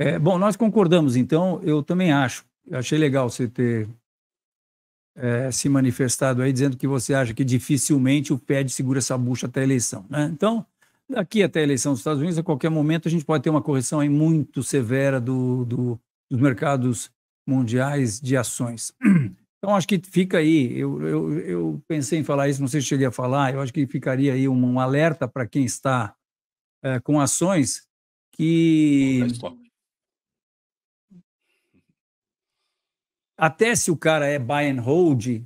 É, bom, nós concordamos, então, eu também acho. Eu achei legal você ter é, se manifestado aí, dizendo que você acha que dificilmente o PED segura essa bucha até a eleição. Né? Então, daqui até a eleição dos Estados Unidos, a qualquer momento, a gente pode ter uma correção aí muito severa do, do dos mercados mundiais de ações. Então, acho que fica aí. Eu, eu, eu, pensei em falar isso, não sei se cheguei a falar. Eu acho que ficaria aí um, um alerta para quem está é, com ações que. até se o cara é buy and hold,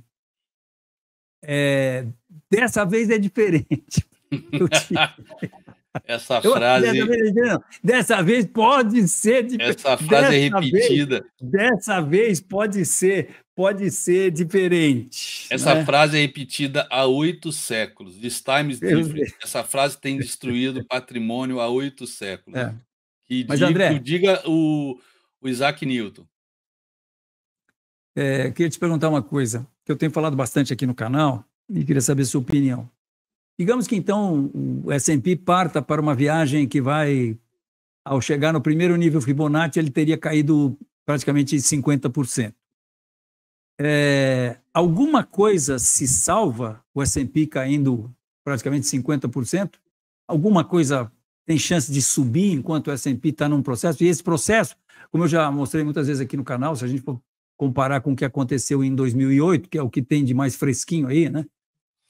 é, dessa vez é diferente. Essa frase. dessa, vez, dessa vez pode ser. diferente. essa frase é repetida. Vez, dessa vez pode ser, pode ser diferente. Essa né? frase é repetida há oito séculos. This time is different. Essa frase tem destruído patrimônio há oito séculos. É. Que Mas, diga, André... diga o, o Isaac Newton. É, queria te perguntar uma coisa que eu tenho falado bastante aqui no canal e queria saber sua opinião. Digamos que então o S&P parta para uma viagem que vai, ao chegar no primeiro nível Fibonacci, ele teria caído praticamente 50%. É, alguma coisa se salva, o S&P caindo praticamente 50%? Alguma coisa tem chance de subir enquanto o S&P está num processo? E esse processo, como eu já mostrei muitas vezes aqui no canal, se a gente for comparar com o que aconteceu em 2008, que é o que tem de mais fresquinho aí, né?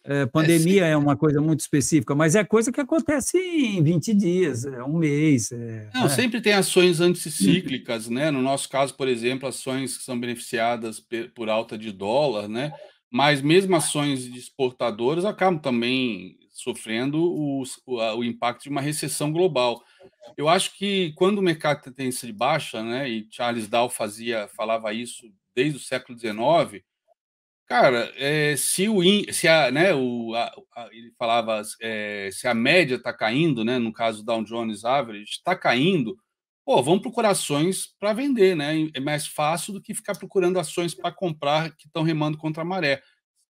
É, pandemia é, é, uma coisa muito específica, mas é coisa que acontece em 20 dias, é um mês. É, Não, né? sempre tem ações anticíclicas, né? No nosso caso, por exemplo, ações que são beneficiadas por alta de dólar, né? Mas mesmo ações de exportadores acabam também sofrendo o, o, o, impacto de uma recessão global. Eu acho que quando o mercado tem tendência de baixa, né, e Charles Dow fazia, falava isso desde o século XIX, cara, é, se o se a, né, o, a, a, ele falava é, se a média está caindo, né, no caso Dow Jones Average está caindo, pô, vamos procurar ações para vender, né? É mais fácil do que ficar procurando ações para comprar que estão remando contra a maré.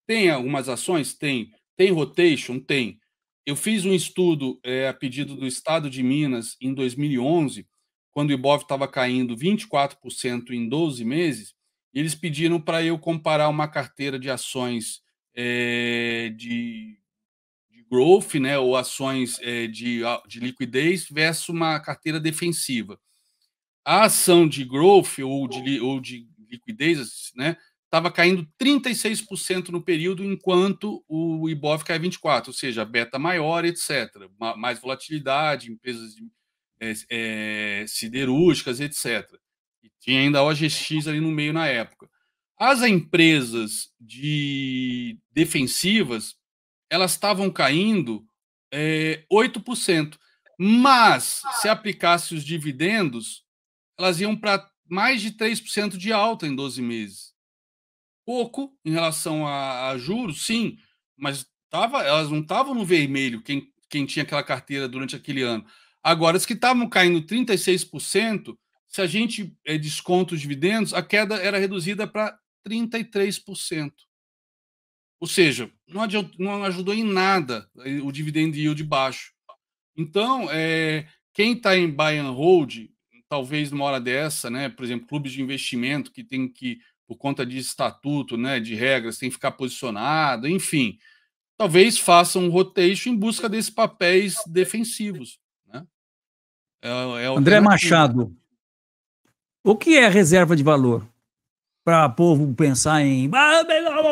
Tem algumas ações, tem tem rotation? Tem. Eu fiz um estudo é, a pedido do Estado de Minas em 2011, quando o Ibov estava caindo 24% em 12 meses, eles pediram para eu comparar uma carteira de ações é, de, de, growth, né, ou ações é, de, de liquidez, versus uma carteira defensiva. A ação de growth ou de, ou de liquidez, né, estava caindo 36% no período, enquanto o IBOV cai 24%, ou seja, beta maior, etc. Mais volatilidade, empresas de, é, é, siderúrgicas, etc. E tinha ainda a OGX ali no meio na época. As empresas de defensivas, elas estavam caindo é, 8%, mas se aplicasse os dividendos, elas iam para mais de 3% de alta em 12 meses pouco em relação a, a juros, sim, mas tava, elas não estavam no vermelho, quem, quem tinha aquela carteira durante aquele ano. Agora, as que estavam caindo 36%, se a gente é, desconta os dividendos, a queda era reduzida para 33%. Ou seja, não, adiantou, não ajudou em nada eh, o dividendo yield baixo. Então, é, quem está em buy and hold, talvez numa hora dessa, né, por exemplo, clubes de investimento que tem que por conta de estatuto, né, de regras, tem que ficar posicionado, enfim. Talvez faça um rotation em busca desses papéis defensivos. Né? É, é André Machado, o que é reserva de valor? Para o povo pensar em ah,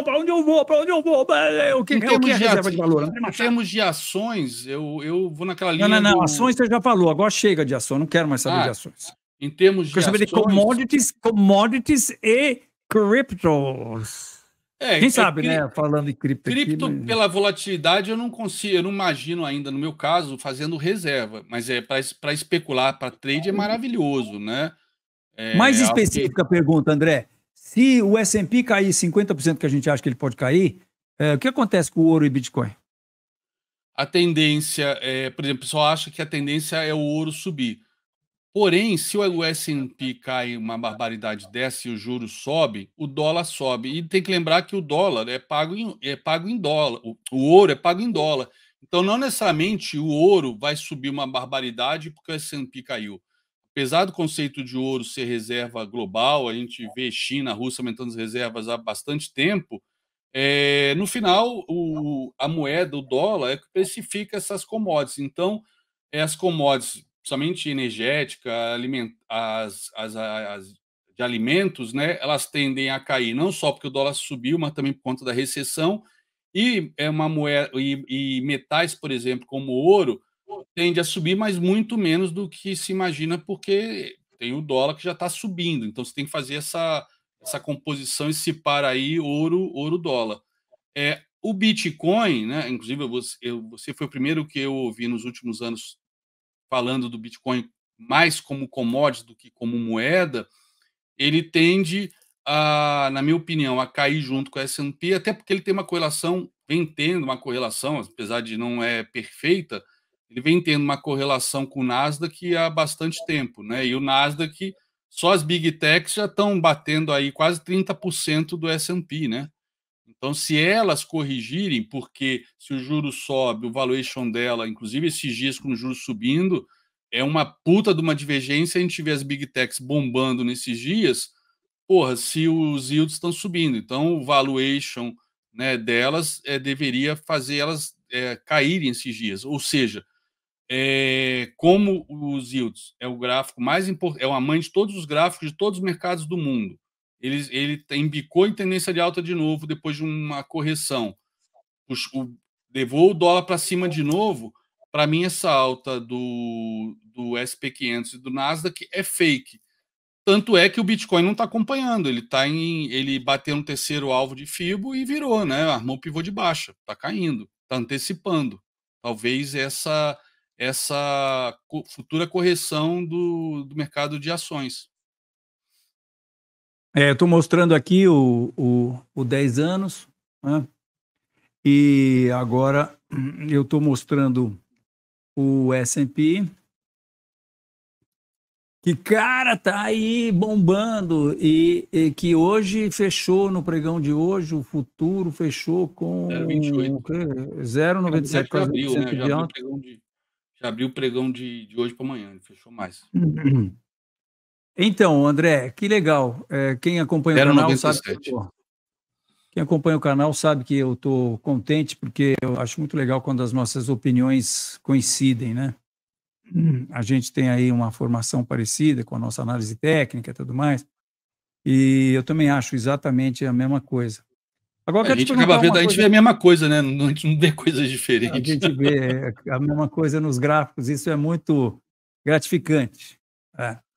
para onde eu vou, para onde eu vou, é, é o que, o que é reserva de, de valor? André Em termos de ações, eu, eu vou naquela linha. Não, não, não, do... ações você já falou, agora chega de ações, não quero mais saber ah, de ações. Em termos de. Quero saber de commodities, commodities e Cryptos. É, Quem é, sabe, né? Falando em cripto. Cripto, mas... pela volatilidade, eu não consigo, eu não imagino ainda, no meu caso, fazendo reserva. Mas é para especular, para trade é maravilhoso, né? É, Mais específica a pergunta, André. Se o S&P cair 50% que a gente acha que ele pode cair, é, o que acontece com o ouro e Bitcoin? A tendência, é, por exemplo, o pessoal acha que a tendência é o ouro subir. Porém, se o S&P cai uma barbaridade dessa e o juro sobe, o dólar sobe. E tem que lembrar que o dólar é pago em, é pago em dólar, o, o ouro é pago em dólar. Então, não necessariamente o ouro vai subir uma barbaridade porque o S&P caiu. Apesar do conceito de ouro ser reserva global, a gente vê China, Rússia aumentando as reservas há bastante tempo, é, no final, o, a moeda, o dólar, é que especifica essas commodities. Então, é as commodities principalmente energética, aliment, as, as, as de alimentos, né, elas tendem a cair, não só porque o dólar subiu, mas também por conta da recessão. E é uma moeda e, e metais, por exemplo, como ouro, tende a subir, mas muito menos do que se imagina, porque tem o dólar que já está subindo. Então você tem que fazer essa, essa composição e se para aí ouro, ouro, dólar. É, o Bitcoin, né? Inclusive, você, eu, você foi o primeiro que eu ouvi nos últimos anos falando do Bitcoin mais como commodity do que como moeda, ele tende a, na minha opinião, a cair junto com a S&P, até porque ele tem uma correlação, vem tendo uma correlação, apesar de não é perfeita, ele vem tendo uma correlação com o Nasdaq há bastante tempo, né? E o Nasdaq, só as Big Techs já estão batendo aí quase 30% do S&P, né? Então, se elas corrigirem, porque se o juro sobe, o valuation dela, inclusive esses dias com o juro subindo, é uma puta de uma divergência. A gente vê as big techs bombando nesses dias, porra, se os yields estão subindo. Então, o valuation né, delas é, deveria fazer elas é, caírem esses dias. Ou seja, é, como os yields é o gráfico mais importante, é a mãe de todos os gráficos de todos os mercados do mundo ele, ele embicou em tendência de alta de novo depois de uma correção. Os, o, levou o dólar para cima de novo. Para mim, essa alta do, do SP500 e do Nasdaq é fake. Tanto é que o Bitcoin não está acompanhando. Ele tá em, ele bateu no terceiro alvo de Fibo e virou, né? Armou o pivô de baixa. Está caindo, está antecipando. Talvez essa essa futura correção do, do mercado de ações. É, estou mostrando aqui o, o, o 10 anos, né? e agora eu estou mostrando o S&P, que, cara, tá aí bombando e, e, que hoje fechou no pregão de hoje, o futuro fechou com 0,97. Já abriu, né? Já abriu o pregão de, já abriu o pregão de, de hoje para amanhã, fechou mais. Então, André, que legal. É, quem acompanha Era o canal 97. sabe que quem acompanha o canal sabe que eu estou contente porque eu acho muito legal quando as nossas opiniões coincidem, né? A gente tem aí uma formação parecida com a nossa análise técnica e tudo mais. E eu também acho exatamente a mesma coisa. Agora, a gente acaba vendo, coisa... a gente vê a mesma coisa, né? A gente não vê coisas diferentes. A gente vê a mesma coisa nos gráficos, isso é muito gratificante. É.